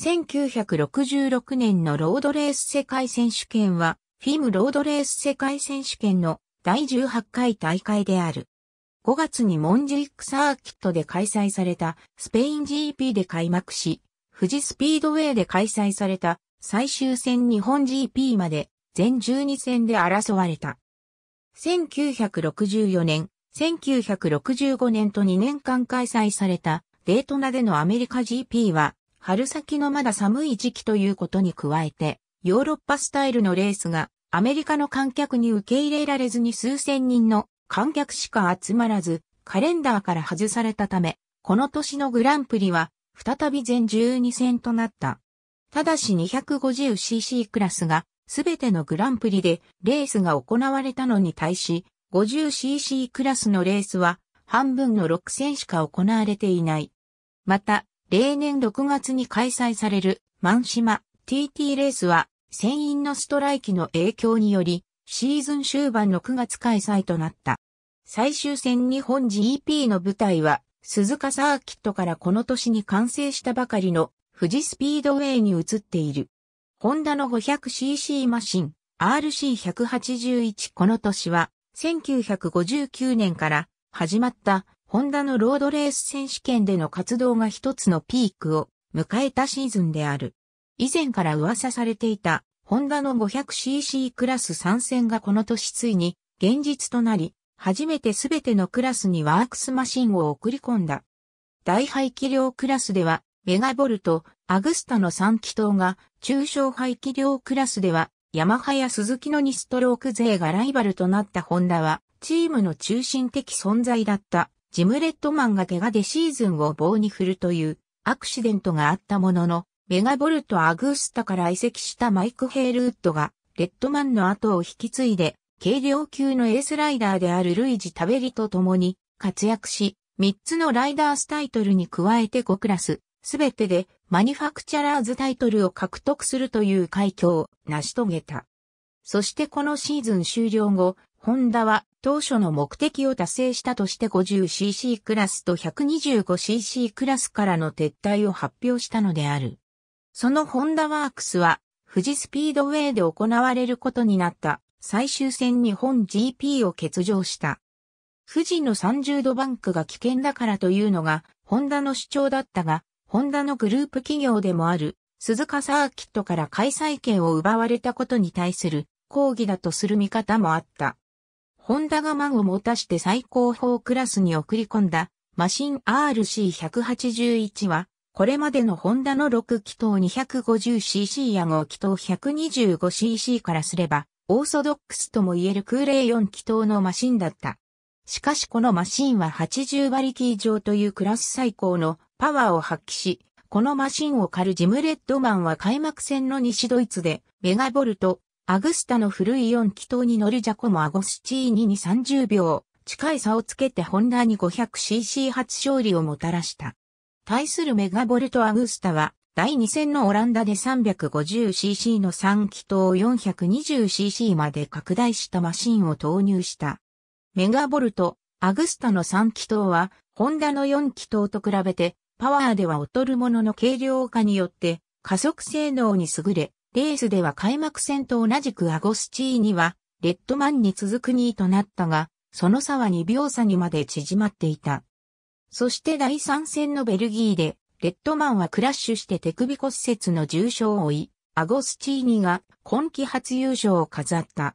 1966年のロードレース世界選手権は、フィムロードレース世界選手権の第18回大会である。5月にモンジリックサーキットで開催されたスペイン GP で開幕し、富士スピードウェイで開催された最終戦日本 GP まで全12戦で争われた。1964年、1965年と2年間開催されたデートナでのアメリカ GP は春先のまだ寒い時期ということに加えて、ヨーロッパスタイルのレースがアメリカの観客に受け入れられずに数千人の観客しか集まらず、カレンダーから外されたため、この年のグランプリは再び全12戦となった。ただし 250cc クラスがすべてのグランプリでレースが行われたのに対し、50cc クラスのレースは半分の6戦しか行われていない。また、例年6月に開催される、マンシマ TT レースは、船員のストライキの影響により、シーズン終盤の9月開催となった。最終戦日本 GP の舞台は、鈴鹿サーキットからこの年に完成したばかりの富士スピードウェイに移っている。ホンダの 500cc マシン RC181 この年は1959年から始まったホンダのロードレース選手権での活動が一つのピークを迎えたシーズンである。以前から噂されていた、ホンダの 500cc クラス参戦がこの年ついに現実となり、初めてすべてのクラスにワークスマシンを送り込んだ。大排気量クラスでは、メガボルト、アグスタの3気筒が、中小排気量クラスでは、ヤマハや鈴木の2ストローク勢がライバルとなったホンダは、チームの中心的存在だったジムレッドマンが怪我でシーズンを棒に振るというアクシデントがあったものの、メガボルト・アグースタから移籍したマイク・ヘールウッドが、レッドマンの後を引き継いで、軽量級のエースライダーであるルイジ・タベリと共に活躍し、3つのライダースタイトルに加えて5クラス、すべてでマニファクチャラーズタイトルを獲得するという快挙を成し遂げた。そしてこのシーズン終了後、ホンダは当初の目的を達成したとして 50cc クラスと 125cc クラスからの撤退を発表したのである。そのホンダワークスは富士スピードウェイで行われることになった最終戦日本 GP を欠場した。富士の30度バンクが危険だからというのがホンダの主張だったが、ホンダのグループ企業でもある鈴鹿サーキットから開催権を奪われたことに対する抗議だとする見方もあった。ホンダが満を持たして最高峰クラスに送り込んだマシン RC181 は、これまでのホンダの6気筒 250cc や5気筒 125cc からすれば、オーソドックスとも言える空冷4気筒のマシンだった。しかしこのマシンは80馬力以上というクラス最高のパワーを発揮し、このマシンを狩るジムレッドマンは開幕戦の西ドイツでメガボルトアグスタの古い4気筒に乗るジャコもアゴスチーニに30秒近い差をつけてホンダに 500cc 初勝利をもたらした。対するメガボルトアグスタは第2戦のオランダで 350cc の3気筒を 420cc まで拡大したマシンを投入した。メガボルト、アグスタの3気筒は、ホンダの4気筒と比べて、パワーでは劣るものの軽量化によって、加速性能に優れ、レースでは開幕戦と同じくアゴスチーニは、レッドマンに続く2位となったが、その差は2秒差にまで縮まっていた。そして第3戦のベルギーで、レッドマンはクラッシュして手首骨折の重傷を負い、アゴスチーニが今季初優勝を飾った。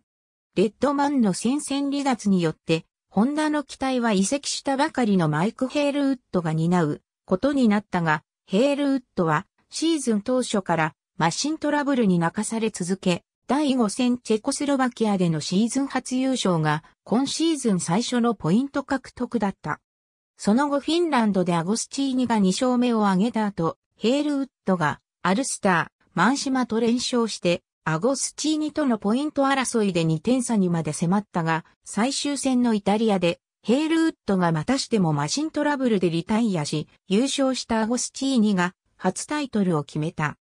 レッドマンの戦線離脱によって、ホンダの機体は移籍したばかりのマイク・ヘールウッドが担うことになったが、ヘールウッドはシーズン当初からマシントラブルに泣かされ続け、第5戦チェコスロバキアでのシーズン初優勝が今シーズン最初のポイント獲得だった。その後フィンランドでアゴスチーニが2勝目を挙げた後、ヘールウッドがアルスター、マンシマと連勝してアゴスチーニとのポイント争いで2点差にまで迫ったが、最終戦のイタリアでヘールウッドがまたしてもマシントラブルでリタイアし、優勝したアゴスチーニが初タイトルを決めた。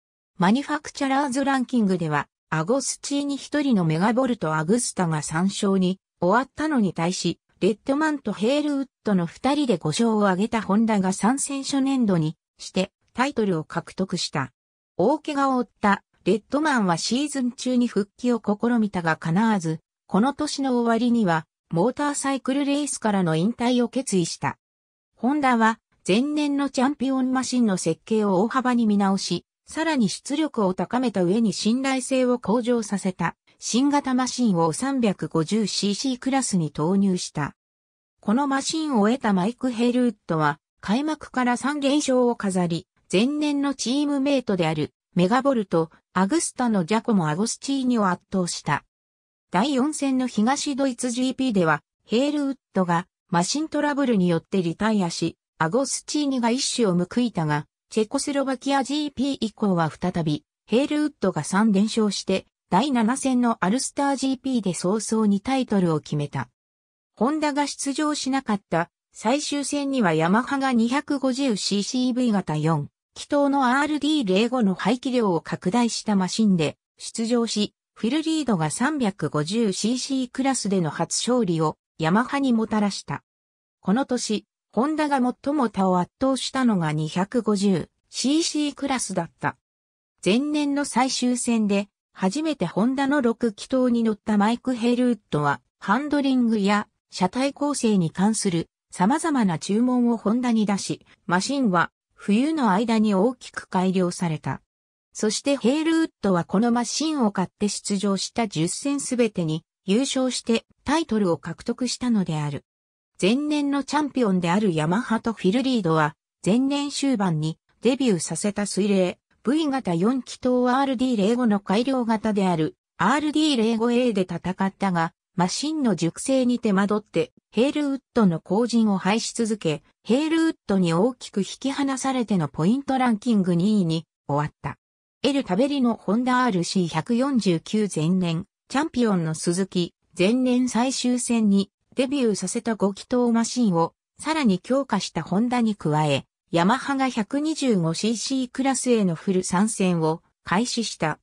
マニファクチャラーズランキングでは、アゴスチーニ一人のメガボルト・アグスタが3勝に終わったのに対し、レッドマンとヘールウッドの2人で5勝を挙げたホンダが参戦初年度にしてタイトルを獲得した。大怪我を負ったレッドマンはシーズン中に復帰を試みたが叶わず、この年の終わりにはモーターサイクルレースからの引退を決意した。ホンダは前年のチャンピオンマシンの設計を大幅に見直し、さらに出力を高めた上に信頼性を向上させた新型マシンを 350cc クラスに投入した。このマシンを得たマイク・ヘルウッドは開幕から3連勝を飾り、前年のチームメイトであるメガボルト、アグスタのジャコモ・アゴスチーニを圧倒した。第4戦の東ドイツ GP ではヘールウッドがマシントラブルによってリタイアし、アゴスチーニが一種を報いたが、チェコスロバキア GP 以降は再び、ヘールウッドが3連勝して、第7戦のアルスター GP で早々にタイトルを決めた。ホンダが出場しなかった最終戦にはヤマハが 250ccV 型4、気筒の RD05 の排気量を拡大したマシンで出場し、フィルリードが 350cc クラスでの初勝利をヤマハにもたらした。この年、ホンダが最も他を圧倒したのが 250cc クラスだった。前年の最終戦で、初めてホンダの6気筒に乗ったマイク・ヘルウッドは、ハンドリングや車体構成に関する様々な注文をホンダに出し、マシンは冬の間に大きく改良された。そしてヘールウッドはこのマシンを買って出場した10戦すべてに優勝してタイトルを獲得したのである。前年のチャンピオンであるヤマハとフィルリードは、前年終盤にデビューさせた水冷 V 型4気筒 RD05 の改良型である RD05A で戦ったが、マシンの熟成に手間取って、ヘールウッドの後陣を廃し続け、ヘールウッドに大きく引き離されてのポイントランキング2位に終わった。エル・タベリのホンダ RC149 前年、チャンピオンの鈴木、前年最終戦にデビューさせた5気筒マシンをさらに強化したホンダに加え、ヤマハが 125cc クラスへのフル参戦を開始した。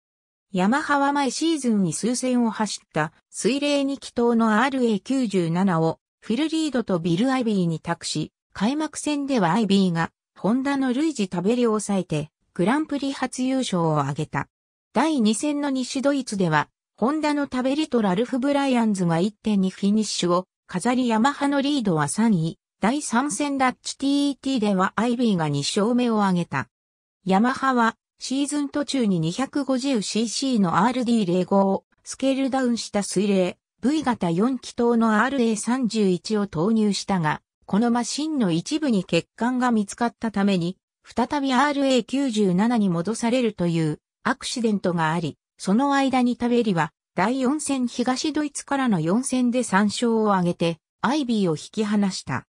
ヤマハは前シーズンに数戦を走った水冷2気筒の RA97 をフィルリードとビル・アイビーに託し、開幕戦ではアイビーがホンダのルイジ・タベリを抑えてグランプリ初優勝を挙げた。第2戦の西ドイツではホンダのタベリとラルフ・ブライアンズが1.2フィニッシュを飾りヤマハのリードは3位、第3戦ダッチ TET ではアイビーが2勝目を挙げた。ヤマハはシーズン途中に 250cc の RD05 をスケールダウンした水冷 V 型4気筒の RA31 を投入したが、このマシンの一部に欠陥が見つかったために、再び RA97 に戻されるというアクシデントがあり、その間に食べりは第4戦東ドイツからの4戦で3勝を挙げて、アイビーを引き離した。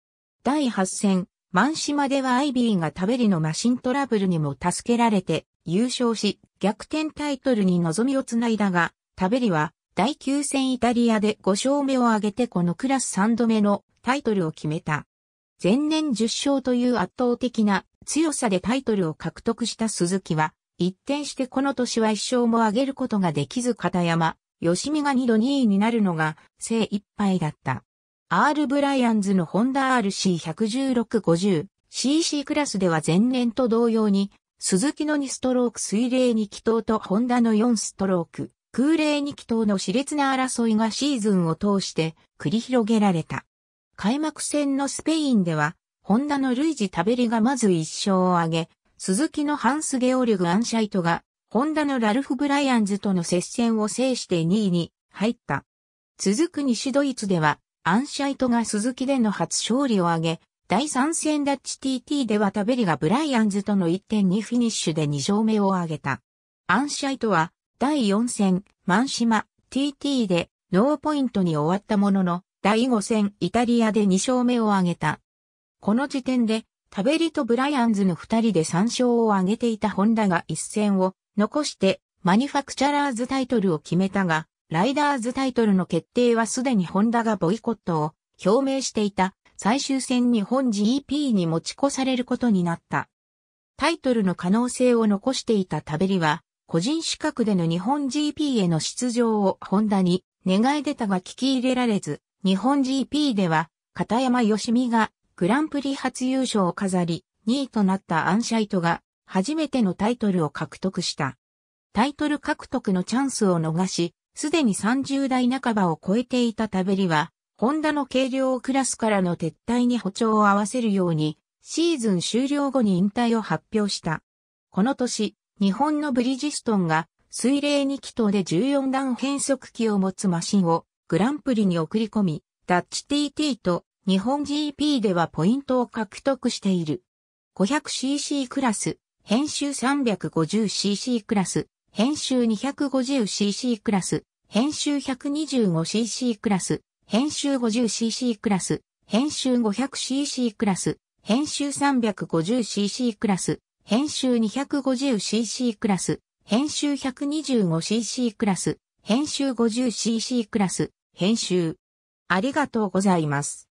第8戦、マン島ではアイビーが食べりのマシントラブルにも助けられて優勝し、逆転タイトルに望みをつないだが、食べりは第9戦イタリアで5勝目を挙げてこのクラス3度目のタイトルを決めた。前年10勝という圧倒的な強さでタイトルを獲得した鈴木は、一転してこの年は1勝も挙げることができず片山、吉見が2度2位になるのが精一杯だった。アール・ブライアンズのホンダ RC11650cc クラスでは前年と同様に、鈴木の2ストローク水冷2気筒とホンダの4ストローク空冷2気筒の熾烈な争いがシーズンを通して繰り広げられた。開幕戦のスペインでは、ホンダのルイジ・タベリがまず1勝を挙げ、鈴木のハンス・ゲオルグ・アンシャイトがホンダのラルフ・ブライアンズとの接戦を制して2位に入った。続く西ドイツでは、アンシャイトが鈴木での初勝利を挙げ、第3戦ダッチ TT ではタベリがブライアンズとの1.2フィニッシュで2勝目を挙げた。アンシャイトは、第4戦、マンシマ、TT で、ノーポイントに終わったものの、第5戦、イタリアで2勝目を挙げた。この時点で、タベリとブライアンズの2人で3勝を挙げていたホンダが1戦を残して、マニファクチャラーズタイトルを決めたが、ライダーズタイトルの決定はすでにホンダがボイコットを表明していた最終戦日本 GP に持ち越されることになった。タイトルの可能性を残していたタベリは、個人資格での日本 GP への出場をホンダに願い出たが聞き入れられず、日本 GP では、片山義美がグランプリ初優勝を飾り、2位となったアンシャイトが初めてのタイトルを獲得した。タイトル獲得のチャンスを逃し、すでに30代半ばを超えていたタベリは、ホンダの軽量クラスからの撤退に歩調を合わせるように、シーズン終了後に引退を発表した。この年、日本のブリジストンが水冷2気筒で14段変速機を持つマシンをグランプリに送り込み、ダッチ TT と日本 GP ではポイントを獲得している。500cc クラス、編集 350cc クラス、編集 250cc クラス、編集 125cc クラス、編集 50cc クラス、編集 500cc クラス、編集 350cc クラス、編集 250cc クラス、編集 125cc クラス、編集 50cc クラス、編集。ありがとうございます。